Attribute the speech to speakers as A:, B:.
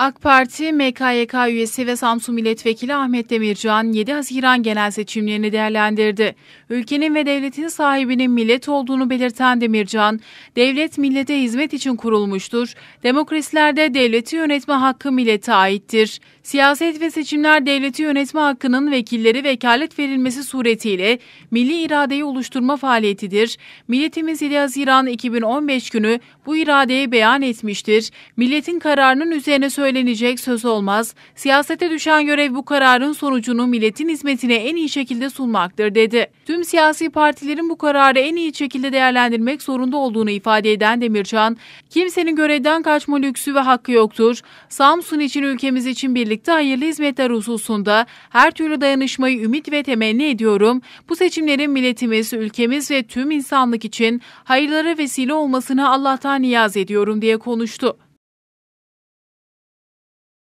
A: AK Parti, MKYK üyesi ve Samsun Milletvekili Ahmet Demircan 7 Haziran genel seçimlerini değerlendirdi. Ülkenin ve devletin sahibinin millet olduğunu belirten Demircan, devlet millete hizmet için kurulmuştur, demokrasilerde devleti yönetme hakkı millete aittir, Siyaset ve seçimler devleti yönetme hakkının vekilleri vekalet verilmesi suretiyle milli iradeyi oluşturma faaliyetidir. Milletimiz 7 Haziran 2015 günü bu iradeyi beyan etmiştir. Milletin kararının üzerine söylenecek söz olmaz. Siyasete düşen görev bu kararın sonucunu milletin hizmetine en iyi şekilde sunmaktır dedi. Tüm siyasi partilerin bu kararı en iyi şekilde değerlendirmek zorunda olduğunu ifade eden Demircan, kimsenin görevden kaçma lüksü ve hakkı yoktur. Samsun için ülkemiz için birlikte gelecekte hayırlı hizmetler hususunda her türlü dayanışmayı ümit ve temenni ediyorum. Bu seçimlerin milletimiz, ülkemiz ve tüm insanlık için hayırlara vesile olmasını Allah'tan niyaz ediyorum diye konuştu.